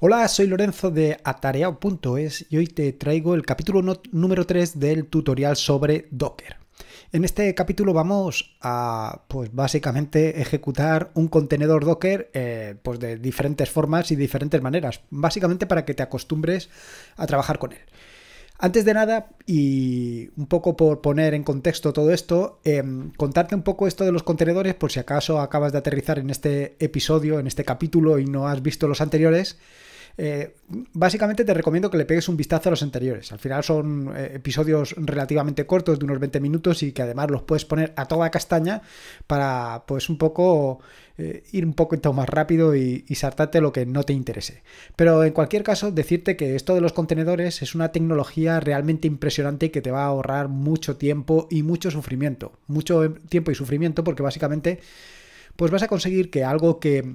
Hola, soy Lorenzo de atareao.es y hoy te traigo el capítulo número 3 del tutorial sobre Docker. En este capítulo vamos a, pues básicamente, ejecutar un contenedor Docker eh, pues de diferentes formas y diferentes maneras, básicamente para que te acostumbres a trabajar con él. Antes de nada, y un poco por poner en contexto todo esto, em, contarte un poco esto de los contenedores por si acaso acabas de aterrizar en este episodio, en este capítulo y no has visto los anteriores. Eh, básicamente te recomiendo que le pegues un vistazo a los anteriores. Al final son eh, episodios relativamente cortos, de unos 20 minutos, y que además los puedes poner a toda castaña para, pues, un poco eh, ir un poquito más rápido y, y, saltarte lo que no te interese. Pero en cualquier caso, decirte que esto de los contenedores es una tecnología realmente impresionante y que te va a ahorrar mucho tiempo y mucho sufrimiento. Mucho em, tiempo y sufrimiento porque básicamente pues vas a conseguir que algo que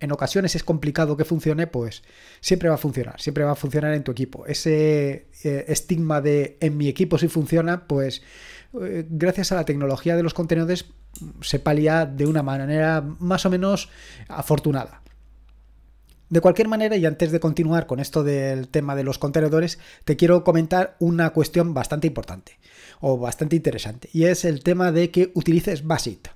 en ocasiones es complicado que funcione, pues siempre va a funcionar, siempre va a funcionar en tu equipo. Ese eh, estigma de en mi equipo si sí funciona, pues eh, gracias a la tecnología de los contenedores se palia de una manera más o menos afortunada. De cualquier manera, y antes de continuar con esto del tema de los contenedores, te quiero comentar una cuestión bastante importante o bastante interesante, y es el tema de que utilices Basit.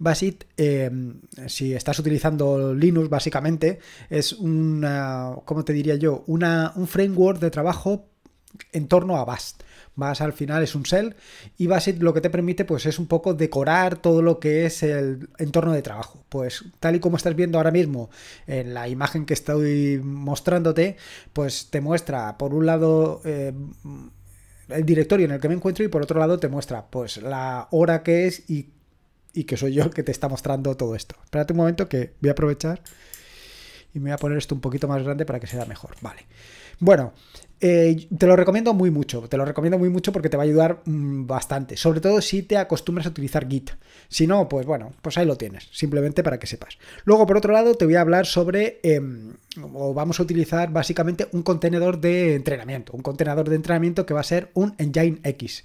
Basit, em, si estás utilizando Linux, básicamente, es una, ¿cómo te diría yo? Una, un framework de trabajo en torno a Bast. Bast al final es un shell y Basit lo que te permite pues es un poco decorar todo lo que es el entorno de trabajo. Pues tal y como estás viendo ahora mismo en la imagen que estoy mostrándote, pues te muestra por un lado... Em, el directorio en el que me encuentro y por otro lado te muestra pues la hora que es y y que soy yo que te está mostrando todo esto. Espérate un momento que voy a aprovechar y me voy a poner esto un poquito más grande para que sea mejor. Vale. Bueno, eh, te lo recomiendo muy mucho, te lo recomiendo muy mucho porque te va a ayudar mm, bastante, sobre todo si te acostumbras a utilizar Git. Si no, pues bueno, pues ahí lo tienes, simplemente para que sepas. Luego, por otro lado, te voy a hablar sobre, em, o vamos a utilizar básicamente un contenedor de entrenamiento, un contenedor de entrenamiento que va a ser un Engine X.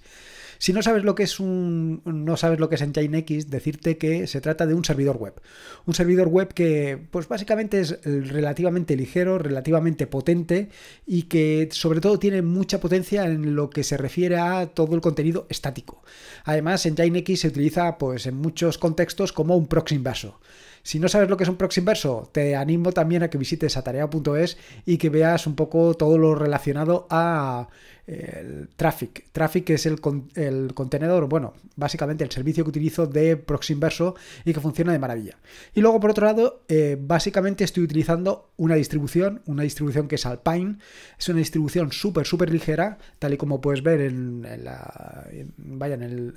Si no sabes lo que es un, no sabes lo que es Nginx, decirte que se trata de un servidor web. Un servidor web que, pues básicamente es eh, relativamente ligero, relativamente potente y que sobre todo tiene mucha potencia en lo que se refiere a todo el contenido estático. Además, Nginx se utiliza, pues, en muchos contextos como un proxy inverso. Si no sabes lo que es un inverso, te animo también a que visites atarea.es y que veas un poco todo lo relacionado a el eh, Traffic. Traffic es el, contenedor, bueno, básicamente el servicio que utilizo de inverso y que funciona de maravilla. Y luego, por otro lado, eh, básicamente estoy utilizando una distribución, una distribución que es Alpine. Es una distribución súper, súper ligera, tal y como puedes ver en, la. vaya, en el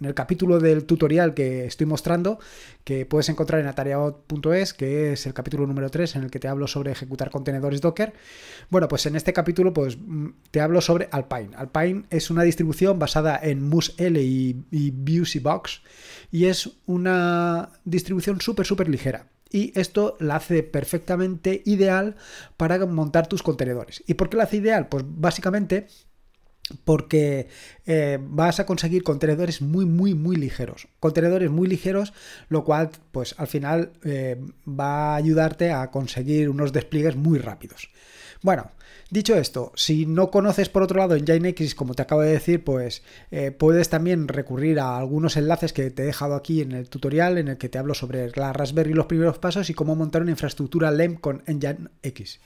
en el capítulo del tutorial que estoy mostrando, que puedes encontrar en atareado.es, que es el capítulo número 3 en el que te hablo sobre ejecutar contenedores Docker. Bueno, pues en este capítulo pues, mm, te hablo sobre Alpine. Alpine es una distribución basada en MUSL y, y y es una distribución súper, súper ligera. Y esto la hace perfectamente ideal para montar tus contenedores. ¿Y por qué la hace ideal? Pues básicamente porque eh, vas a conseguir contenedores muy, muy, muy ligeros. Contenedores muy ligeros, lo cual, pues al final eh, va a ayudarte a conseguir unos despliegues muy rápidos. Bueno, dicho esto, si no conoces por otro lado en como te acabo de decir, pues eh, puedes también recurrir a algunos enlaces que te he dejado aquí en el tutorial en el que te hablo sobre la Raspberry y los primeros pasos y cómo montar una infraestructura LEM con Nginx.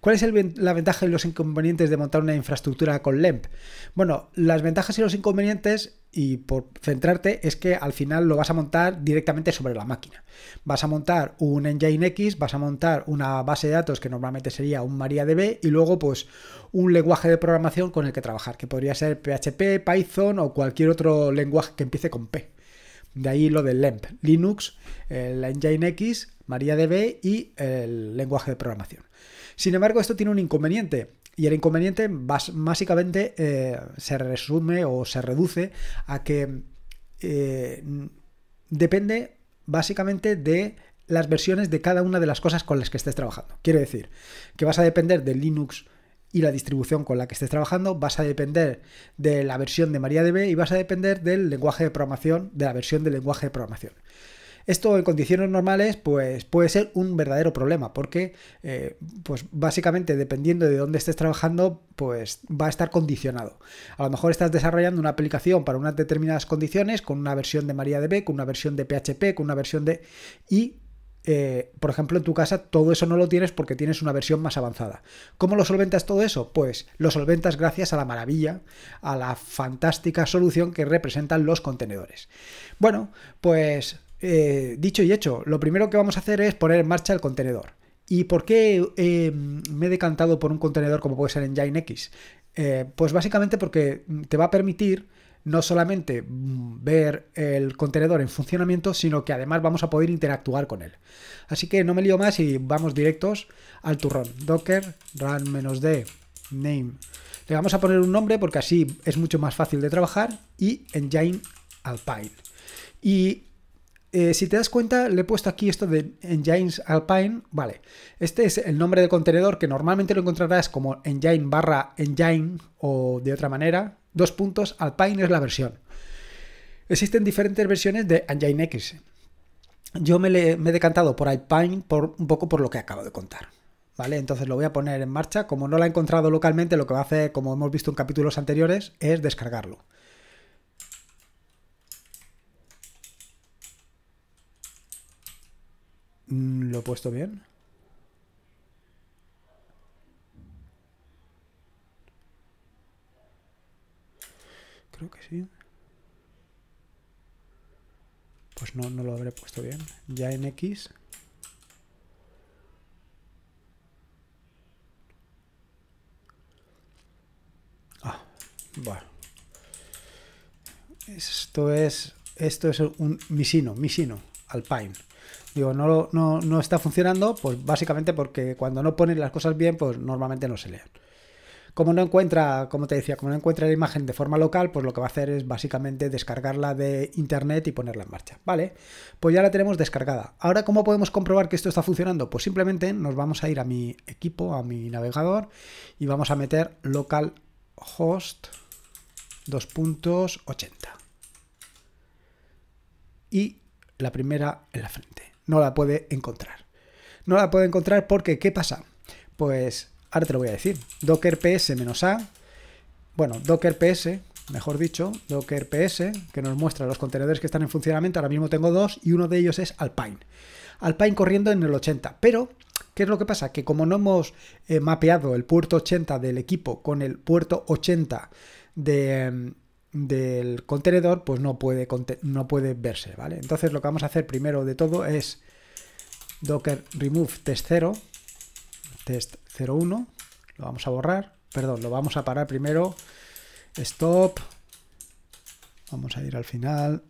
¿Cuál es la ventaja y los inconvenientes de montar una infraestructura con LEMP? Bueno, las ventajas y los inconvenientes y por centrarte es que al final lo vas a montar directamente sobre la máquina. Vas a montar un Nginx, vas a montar una base de datos que normalmente sería un MariaDB y luego pues un lenguaje de programación con el que trabajar, que podría ser PHP, Python o cualquier otro lenguaje que empiece con P. De ahí lo del LEMP, Linux, el Nginx, MariaDB y el lenguaje de programación. Sin embargo, esto tiene un inconveniente. Y el inconveniente básicamente eh, se resume o se reduce a que eh, depende básicamente de las versiones de cada una de las cosas con las que estés trabajando. Quiero decir, que vas a depender de Linux y la distribución con la que estés trabajando, vas a depender de la versión de MariaDB y vas a depender del lenguaje de programación, de la versión del lenguaje de programación. Esto en condiciones normales pues puede ser un verdadero problema porque eh, pues básicamente dependiendo de dónde estés trabajando pues va a estar condicionado. A lo mejor estás desarrollando una aplicación para unas determinadas condiciones con una versión de MariaDB, con una versión de PHP, con una versión de... y eh, por ejemplo, en tu casa todo eso no lo tienes porque tienes una versión más avanzada. ¿Cómo lo solventas todo eso? Pues lo solventas gracias a la maravilla, a la fantástica solución que representan los contenedores. Bueno, pues eh, dicho y hecho, lo primero que vamos a hacer es poner en marcha el contenedor. ¿Y por qué eh, me he decantado por un contenedor como puede ser en X? Eh, pues básicamente porque te va a permitir no solamente mm, ver el contenedor en funcionamiento, sino que además vamos a poder interactuar con él. Así que no me lío más y vamos directos al turrón. Docker run-d name. Le vamos a poner un nombre porque así es mucho más fácil de trabajar y engine alpine. Y eh, si te das cuenta, le he puesto aquí esto de Engines Alpine. Vale, este es el nombre del contenedor que normalmente lo encontrarás como Engine barra Engine o de otra manera. Dos puntos, Alpine es la versión. Existen diferentes versiones de Engine X. Yo me, he decantado por Alpine por, un poco por lo que acabo de contar. ¿Vale? Entonces lo voy a poner en marcha. Como no lo he encontrado localmente, lo que va a hacer, como hemos visto en capítulos anteriores, es descargarlo. Mm, ¿Lo he puesto bien? Creo que sí. Pues no, no lo habré puesto bien. Ya en X. Ah, bueno. Esto es. Esto es un misino, misino. Alpine. Digo, no, no, no está funcionando, pues básicamente porque cuando no ponen las cosas bien, pues normalmente no se leen. Como no encuentra, como te decía, como no encuentra la imagen de forma local, pues lo que va a hacer es básicamente descargarla de internet y ponerla en marcha. Vale, pues ya la tenemos descargada. Ahora, ¿cómo podemos comprobar que esto está funcionando? Pues simplemente nos vamos a ir a mi equipo, a mi navegador, y vamos a meter localhost 2.80. Y la primera en la frente. No la puede encontrar. No la puede encontrar porque, ¿qué pasa? Pues ahora te lo voy a decir. Docker ps-a, bueno, Docker ps, mejor dicho, Docker ps, que nos muestra los contenedores que están en funcionamiento. Ahora mismo tengo dos y uno de ellos es Alpine. Alpine corriendo en el 80, pero ¿Qué es lo que pasa? Que como no hemos eh, mapeado el puerto 80 del equipo con el puerto 80 de, em, del contenedor pues no puede, no puede verse, ¿vale? Entonces lo que vamos a hacer primero de todo es docker remove test0, test01, lo vamos a borrar, perdón, lo vamos a parar primero, stop, vamos a ir al final,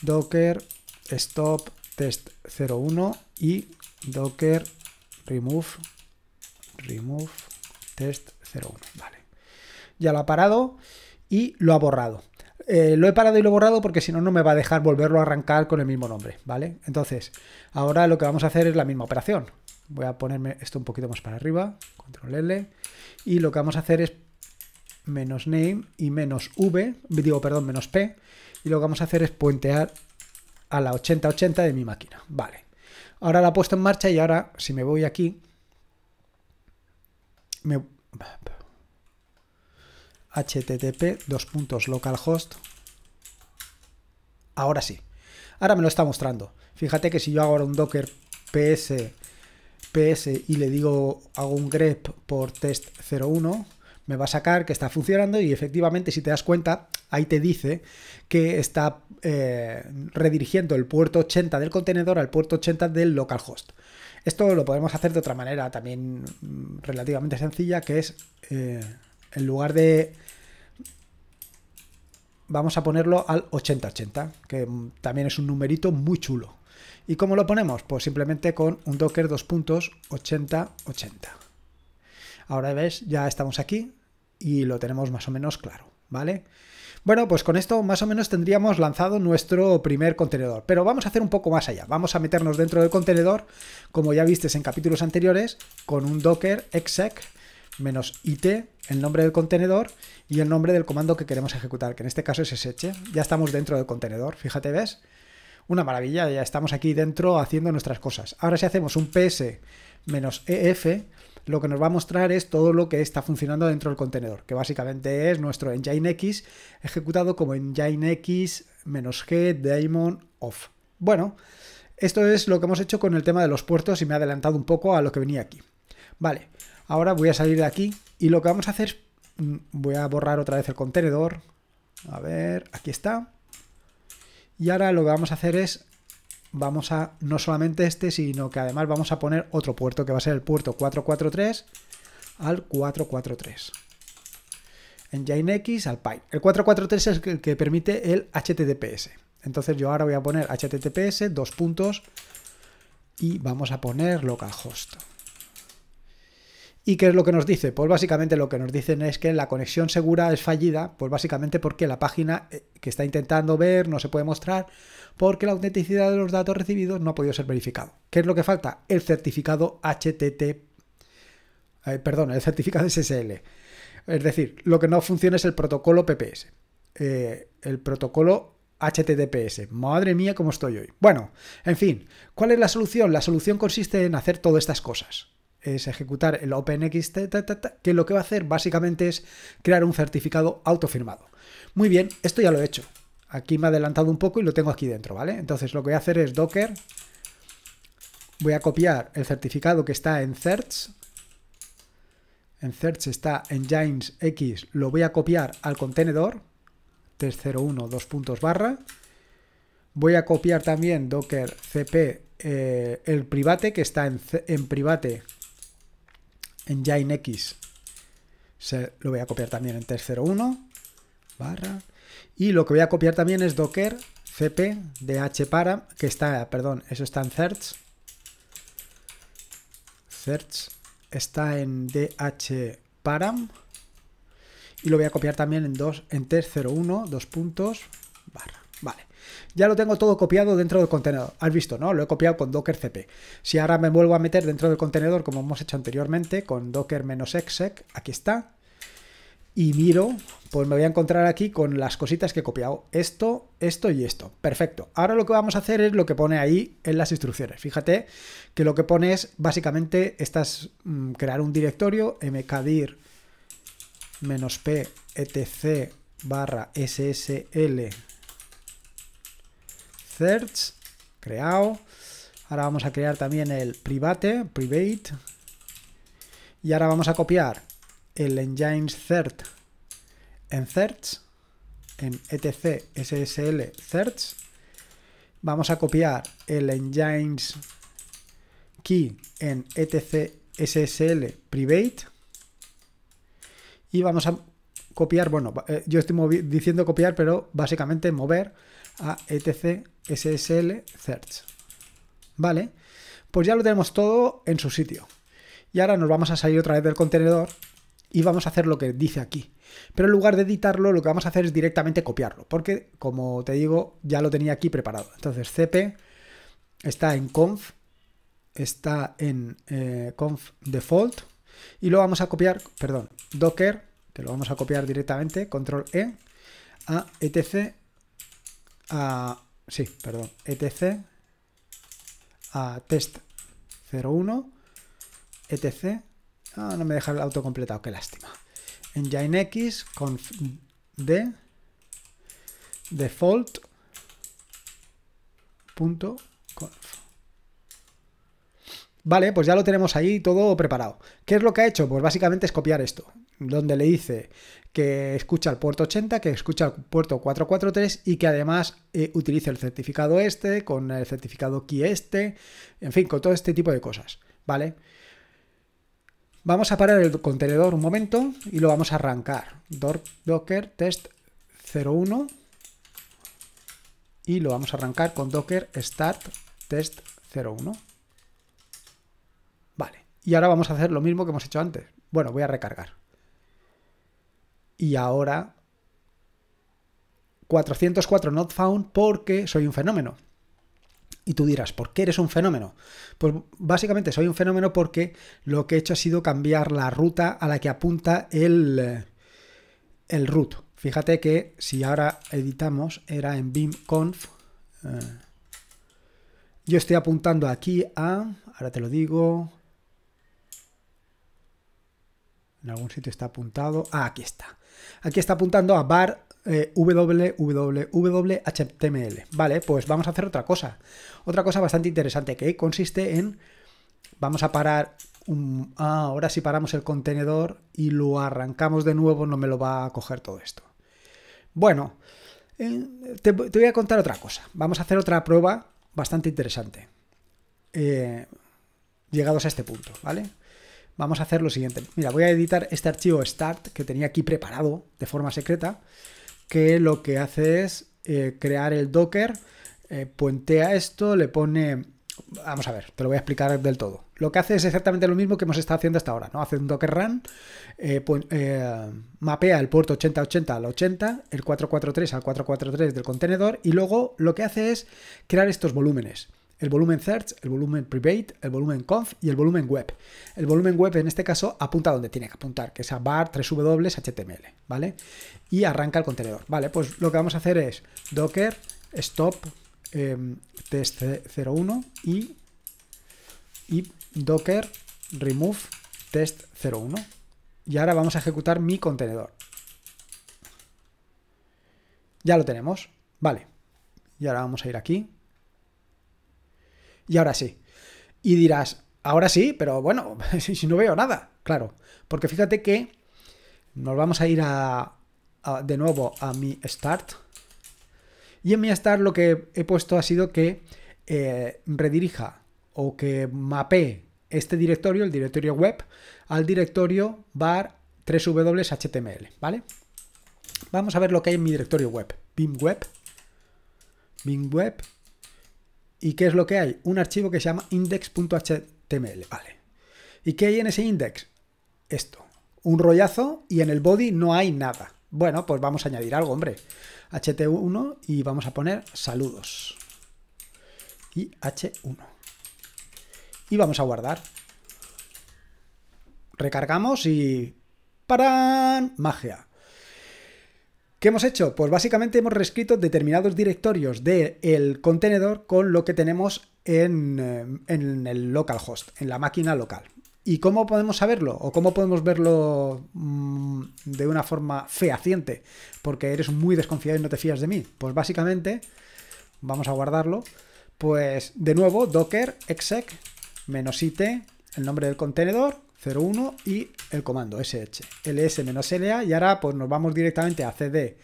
docker stop test01 y docker remove remove test 01, vale. Ya lo ha parado y lo ha borrado. Eh, lo he parado y lo he borrado porque si no, no me va a dejar volverlo a arrancar con el mismo nombre, ¿vale? Entonces, ahora lo que vamos a hacer es la misma operación. Voy a ponerme esto un poquito más para arriba, control L, y lo que vamos a hacer es menos name y menos v, digo, perdón, menos p, y lo que vamos a hacer es puentear a la 8080 de mi máquina, ¿vale? Ahora la he puesto en marcha y ahora, si me voy aquí, http dos puntos localhost. Ahora sí. Ahora me lo está mostrando. Fíjate que si yo hago ahora un docker ps ps y le digo hago un grep por test 01 me va a sacar que está funcionando y efectivamente si te das cuenta ahí te dice que está eh, redirigiendo el puerto 80 del contenedor al puerto 80 del localhost. Esto lo podemos hacer de otra manera también mm, relativamente sencilla, que es eh, en lugar de... Vamos a ponerlo al 8080, que mm, también es un numerito muy chulo. ¿Y cómo lo ponemos? Pues simplemente con un docker 2.8080. puntos Ahora ves, ya estamos aquí y lo tenemos más o menos claro. ¿vale? Bueno, pues con esto más o menos tendríamos lanzado nuestro primer contenedor, pero vamos a hacer un poco más allá, vamos a meternos dentro del contenedor, como ya vistes en capítulos anteriores, con un docker exec menos it, el nombre del contenedor y el nombre del comando que queremos ejecutar, que en este caso es sh. Ya estamos dentro del contenedor, fíjate, ¿ves? Una maravilla, ya estamos aquí dentro haciendo nuestras cosas. Ahora si hacemos un ps menos ef, lo que nos va a mostrar es todo lo que está funcionando dentro del contenedor, que básicamente es nuestro nginx ejecutado como nginx -g daemon off. Bueno, esto es lo que hemos hecho con el tema de los puertos y me he adelantado un poco a lo que venía aquí. Vale, ahora voy a salir de aquí y lo que vamos a hacer es, mm, voy a borrar otra vez el contenedor. A ver, aquí está. Y ahora lo que vamos a hacer es vamos a, no solamente este, sino que además vamos a poner otro puerto que va a ser el puerto 443 al 443. En X al Py. El 443 es el que permite el HTTPS. Entonces yo ahora voy a poner HTTPS, dos puntos, y vamos a poner localhost. ¿Y qué es lo que nos dice? Pues básicamente lo que nos dicen es que la conexión segura es fallida, pues básicamente porque la página eh, que está intentando ver no se puede mostrar porque la autenticidad de los datos recibidos no ha podido ser verificado. ¿Qué es lo que falta? El certificado HTTP. Eh, perdón, el certificado SSL. Es decir, lo que no funciona es el protocolo PPS. Eh, el protocolo HTTPS. Madre mía, cómo estoy hoy. Bueno, en fin, ¿cuál es la solución? La solución consiste en hacer todas estas cosas. Es ejecutar el OpenX, que lo que va a hacer básicamente es crear un certificado autofirmado. Muy bien, esto ya lo he hecho. Aquí me ha adelantado un poco y lo tengo aquí dentro, ¿vale? Entonces lo que voy a hacer es docker, voy a copiar el certificado que está en certs, en certs está en x, lo voy a copiar al contenedor t01, dos puntos barra. Voy a copiar también docker cp eh, el private que está en, en private en x. lo voy a copiar también en t01, barra. Y lo que voy a copiar también es docker cp dhparam, que está, perdón, eso está en certs, certs está en dhparam. Y lo voy a copiar también en, dos, en uno dos puntos, barra. Vale. Ya lo tengo todo copiado dentro del contenedor. Has visto, ¿no? Lo he copiado con docker cp. Si ahora me vuelvo a meter dentro del contenedor, como hemos hecho anteriormente, con docker-exec, aquí está, y miro, pues me voy a encontrar aquí con las cositas que he copiado. Esto, esto y esto. Perfecto. Ahora lo que vamos a hacer es lo que pone ahí en las instrucciones. Fíjate que lo que pone es básicamente mm, crear un directorio mkdir -p etc barra ssl search creado ahora vamos a crear también el private private y ahora vamos a copiar el engines cert en certs, en etc ssl certs, vamos a copiar el engines key en etc ssl private y vamos a copiar, bueno, eh, yo estoy diciendo copiar, pero básicamente mover a etc ssl ¿Vale? Pues ya lo tenemos todo en su sitio. Y ahora nos vamos a salir otra vez del contenedor y vamos a hacer lo que dice aquí. Pero en lugar de editarlo, lo que vamos a hacer es directamente copiarlo, porque como te digo, ya lo tenía aquí preparado. Entonces, cp está en conf, está en eh, conf default, y lo vamos a copiar, perdón, docker, te lo vamos a copiar directamente, control E, a etc, a, sí, perdón, etc, a test01, etc, no, me deja el auto completado, qué lástima. en X, con d default punto Vale, pues ya lo tenemos ahí todo preparado. ¿Qué es lo que ha hecho? Pues básicamente es copiar esto, donde le dice que escucha el puerto 80, que escucha el puerto 443 y que además eh, utilice el certificado este, con el certificado key este, en fin, con todo este tipo de cosas, ¿vale? vale Vamos a parar el contenedor un momento y lo vamos a arrancar. Docker test 01 y lo vamos a arrancar con docker start test 01. Vale, y ahora vamos a hacer lo mismo que hemos hecho antes. Bueno, voy a recargar. Y ahora 404 not found porque soy un fenómeno. Y tú dirás, ¿por qué eres un fenómeno? Pues básicamente soy un fenómeno porque lo que he hecho ha sido cambiar la ruta a la que apunta el, eh, el root. Fíjate que si ahora editamos, era en BIM.conf, eh, yo estoy apuntando aquí a, ahora te lo digo, en algún sitio está apuntado. Ah, aquí está. Aquí está apuntando a bar eh, www.html. Vale, pues vamos a hacer otra cosa. Otra cosa bastante interesante que consiste en... Vamos a parar... Ah, ahora si paramos el contenedor y lo arrancamos de nuevo, no me lo va a coger todo esto. Bueno, eh, te, voy a contar otra cosa. Vamos a hacer otra prueba bastante interesante. Eh, llegados a este punto, ¿vale? vamos a hacer lo siguiente. Mira, voy a editar este archivo start que tenía aquí preparado de forma secreta, que lo que hace es eh, crear el docker, eh, puentea esto, le pone... Vamos a ver, te lo voy a explicar del todo. Lo que hace es exactamente lo mismo que hemos estado haciendo hasta ahora, ¿no? Hace un docker run, eh, mapea el puerto 8080 al 80, el 443 al 443 del contenedor y luego lo que hace es crear estos volúmenes el volumen search, el volumen private, el volumen conf y el volumen web. El volumen web en este caso apunta donde tiene que apuntar, que es a bar 3 whtml html, ¿vale? Y arranca el contenedor. Vale, pues lo que vamos a hacer es docker stop em, test01 y, y docker remove test01. Y ahora vamos a ejecutar mi contenedor. Ya lo tenemos, vale. Y ahora vamos a ir aquí y ahora sí. Y dirás, ahora sí, pero bueno, si no veo nada, claro. Porque fíjate que nos vamos a ir a, de nuevo a mi start. Y en mi start lo que he puesto ha sido que eh, redirija o que mapee este directorio, el directorio web, al directorio bar 3whtml, ¿vale? Vamos a ver lo que hay en mi directorio web. bimweb, web. web. ¿Y qué es lo que hay? Un archivo que se llama index.html, ¿vale? ¿Y qué hay en ese index? Esto, un rollazo y en el body no hay nada. Bueno, pues vamos a añadir algo, hombre. HT1 y vamos a poner saludos. Y H1. Y vamos a guardar. Recargamos y... ¡Parán! Magia. ¿Qué hemos hecho? Pues básicamente hemos reescrito determinados directorios del el contenedor con lo que tenemos en, eh, en el localhost, en la máquina local. ¿Y cómo podemos saberlo? ¿O cómo podemos verlo mm, de una forma fehaciente? Porque eres muy desconfiado y no te fías de mí. Pues básicamente, vamos a guardarlo. Pues de nuevo, docker exec menos it, el nombre del contenedor, 01 y el comando sh, ls-la y ahora pues nos vamos directamente a cd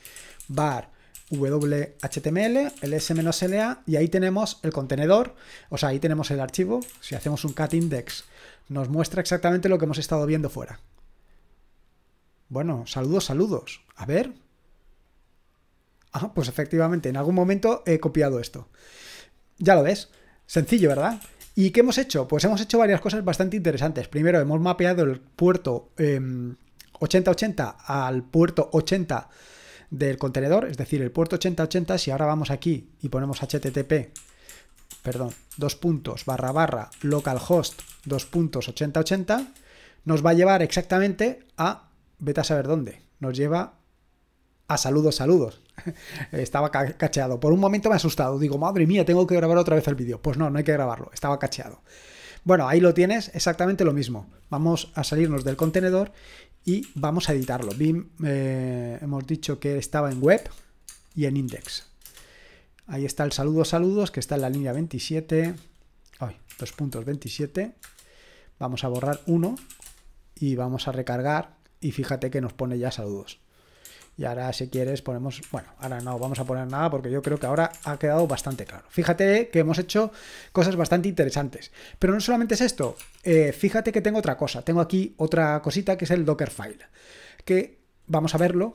bar whtml, ls-la y ahí tenemos el contenedor, o sea, ahí tenemos el archivo, si hacemos un cat index nos muestra exactamente lo que hemos estado viendo fuera. Bueno, saludos, saludos. A ver. Ah, pues efectivamente, en algún momento he copiado esto. Ya lo ves. Sencillo, ¿verdad? ¿Y qué hemos hecho? Pues hemos hecho varias cosas bastante interesantes. Primero, hemos mapeado el puerto 8080 em, al puerto 80 del contenedor, es decir, el puerto 8080, si ahora vamos aquí y ponemos http, perdón, dos puntos, barra barra, localhost, dos puntos, 8080, nos va a llevar exactamente a, vete a saber dónde, nos lleva a saludos, saludos. Estaba cacheado. Por un momento me he asustado. Digo, madre mía, tengo que grabar otra vez el vídeo. Pues no, no hay que grabarlo. Estaba cacheado. Bueno, ahí lo tienes, exactamente lo mismo. Vamos a salirnos del contenedor y vamos a editarlo. BIM, eh, hemos dicho que estaba en web y en index. Ahí está el saludos, saludos, que está en la línea 27. Ay, dos puntos Vamos a borrar uno y vamos a recargar. Y fíjate que nos pone ya saludos. Y ahora si quieres ponemos, bueno, ahora no vamos a poner nada porque yo creo que ahora ha quedado bastante claro. Fíjate que hemos hecho cosas bastante interesantes. Pero no solamente es esto, eh, fíjate que tengo otra cosa, tengo aquí otra cosita que es el Dockerfile, que vamos a verlo.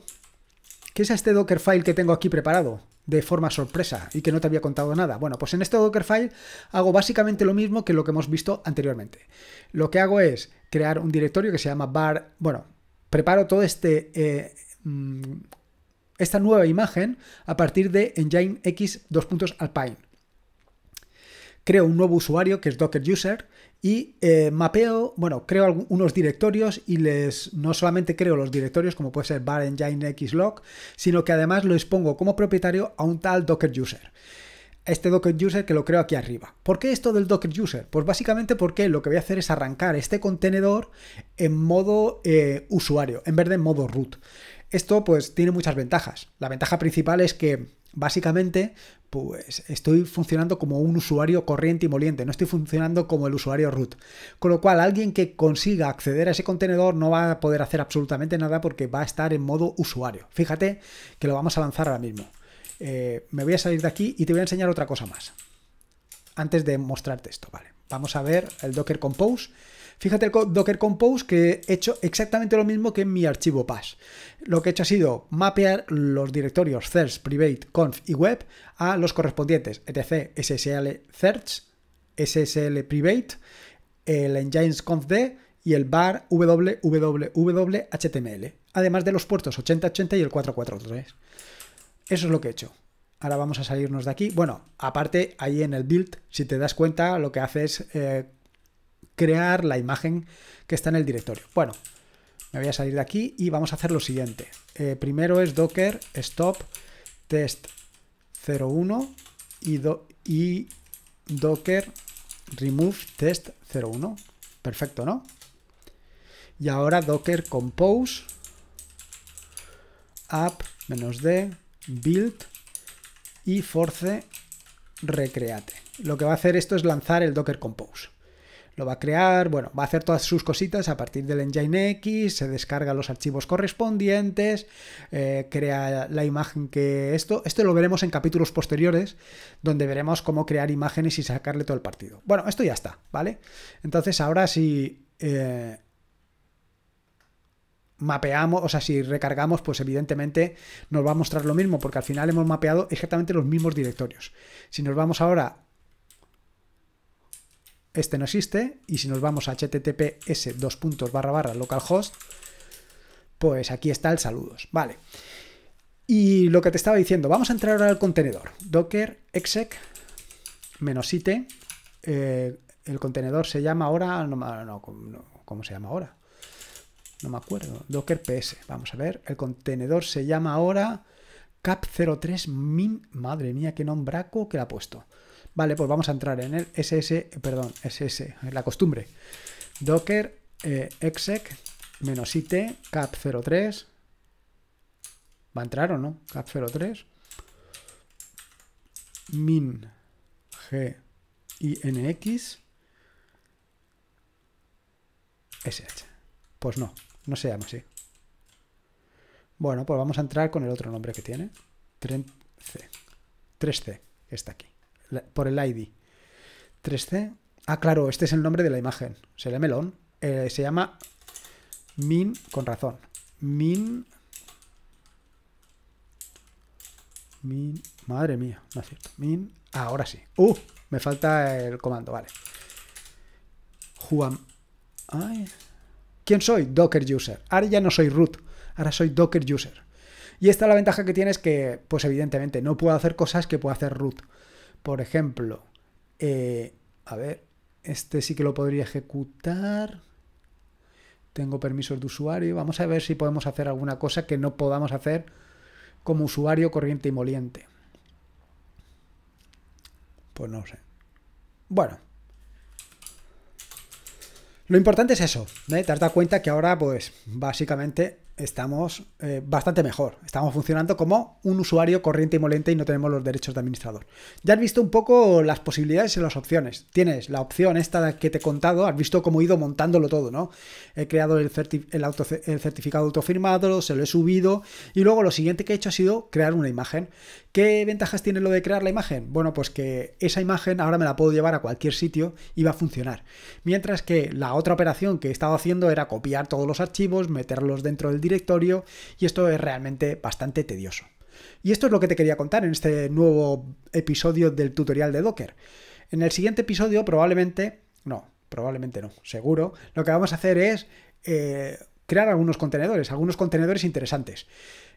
¿Qué es este Dockerfile que tengo aquí preparado? de forma sorpresa y que no te había contado nada. Bueno, pues en este Dockerfile hago básicamente lo mismo que lo que hemos visto anteriormente. Lo que hago es crear un directorio que se llama bar, bueno, preparo todo este, eh, Mm, esta nueva imagen a partir de Engine X 2 puntos Alpine. Creo un nuevo usuario que es Docker User y eh, mapeo, bueno, creo unos directorios y les no solamente creo los directorios como puede ser bar engine log sino que además lo expongo como propietario a un tal Docker User. Este Docker User que lo creo aquí arriba. ¿Por qué esto del Docker User? Pues básicamente porque lo que voy a hacer es arrancar este contenedor en modo eh, usuario, en vez de modo root. Esto pues tiene muchas ventajas. La ventaja principal es que básicamente pues estoy funcionando como un usuario corriente y moliente, no estoy funcionando como el usuario root. Con lo cual alguien que consiga acceder a ese contenedor no va a poder hacer absolutamente nada porque va a estar en modo usuario. Fíjate que lo vamos a lanzar ahora mismo. Eh, me voy a salir de aquí y te voy a enseñar otra cosa más. Antes de mostrarte esto, vale. Vamos a ver el Docker Compose Fíjate el Docker Compose que he hecho exactamente lo mismo que en mi archivo Bash. Lo que he hecho ha sido mapear los directorios certs, private, conf y web a los correspondientes etc, ssl certs, ssl private, el engines confd y el bar HTML, además de los puertos 8080 y el 443. Eso es lo que he hecho. Ahora vamos a salirnos de aquí. Bueno, aparte, ahí en el build, si te das cuenta, lo que haces crear la imagen que está en el directorio. Bueno, me voy a salir de aquí y vamos a hacer lo siguiente. Eh, primero es docker stop test 01 y, y docker remove test 01. Perfecto, ¿no? Y ahora docker compose app-d build y force recreate. Lo que va a hacer esto es lanzar el docker compose lo va a crear, bueno, va a hacer todas sus cositas a partir del Engine X, se descarga los archivos correspondientes, eh, crea la imagen que esto, esto lo veremos en capítulos posteriores, donde veremos cómo crear imágenes y sacarle todo el partido. Bueno, esto ya está, ¿vale? Entonces ahora si eh, mapeamos, o sea, si recargamos, pues evidentemente nos va a mostrar lo mismo, porque al final hemos mapeado exactamente los mismos directorios. Si nos vamos ahora este no existe y si nos vamos a https dos puntos barra barra localhost, pues aquí está el saludos. Vale. Y lo que te estaba diciendo, vamos a entrar ahora al contenedor. Docker exec menos it. Eh, el contenedor se llama ahora, no, no, ¿cómo se llama ahora? No me acuerdo. Docker ps. Vamos a ver. El contenedor se llama ahora cap03min. Madre mía, qué nombraco que le ha puesto. Vale, pues vamos a entrar en el SS, perdón, SS, la costumbre. Docker eh, exec menos it cap03. ¿Va a entrar o no? Cap03. Min g x sh. Pues no, no se llama así. Bueno, pues vamos a entrar con el otro nombre que tiene. 3C. 3C, está aquí por el ID. 3C. Ah, claro, este es el nombre de la imagen. Se le melón. Eh, se llama min, con razón. Min. Min. Madre mía, no es Min. Ah, ahora sí. ¡Uh! Me falta el comando, vale. Juan. Ay. ¿Quién soy? Docker user. Ahora ya no soy root. Ahora soy Docker user. Y esta la ventaja que tiene es que, pues evidentemente, no puedo hacer cosas que pueda hacer root. Por ejemplo, eh, a ver, este sí que lo podría ejecutar. Tengo permisos de usuario. Vamos a ver si podemos hacer alguna cosa que no podamos hacer como usuario corriente y moliente. Pues no sé. Bueno. Lo importante es eso. Te has dado cuenta que ahora, pues, básicamente estamos eh, bastante mejor. Estamos funcionando como un usuario corriente y molente y no tenemos los derechos de administrador. Ya has visto un poco las posibilidades y las opciones. Tienes la opción esta que te he contado, has visto cómo he ido montándolo todo, ¿no? He creado el, el, auto el certificado autofirmado, se lo he subido y luego lo siguiente que he hecho ha sido crear una imagen ¿Qué ventajas tiene lo de crear la imagen? Bueno, pues que esa imagen ahora me la puedo llevar a cualquier sitio y va a funcionar. Mientras que la otra operación que he estado haciendo era copiar todos los archivos, meterlos dentro del directorio y esto es realmente bastante tedioso. Y esto es lo que te quería contar en este nuevo episodio del tutorial de Docker. En el siguiente episodio probablemente, no, probablemente no, seguro, lo que vamos a hacer es eh, crear algunos contenedores, algunos contenedores interesantes.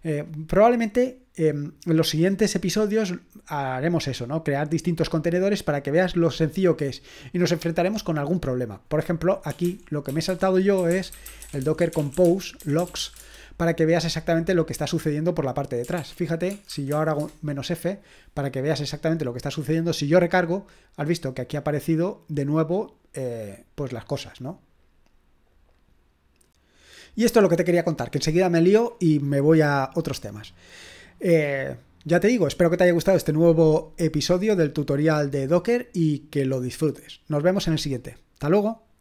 Eh, probablemente em, en los siguientes episodios haremos eso, ¿no? Crear distintos contenedores para que veas lo sencillo que es y nos enfrentaremos con algún problema. Por ejemplo, aquí lo que me he saltado yo es el Docker Compose Logs para que veas exactamente lo que está sucediendo por la parte de atrás. Fíjate, si yo ahora hago menos F, para que veas exactamente lo que está sucediendo, si yo recargo, has visto que aquí ha aparecido de nuevo eh, pues las cosas, ¿no? Y esto es lo que te quería contar, que enseguida me lío y me voy a otros temas. Eh, ya te digo, espero que te haya gustado este nuevo episodio del tutorial de Docker y que lo disfrutes. Nos vemos en el siguiente. Hasta luego.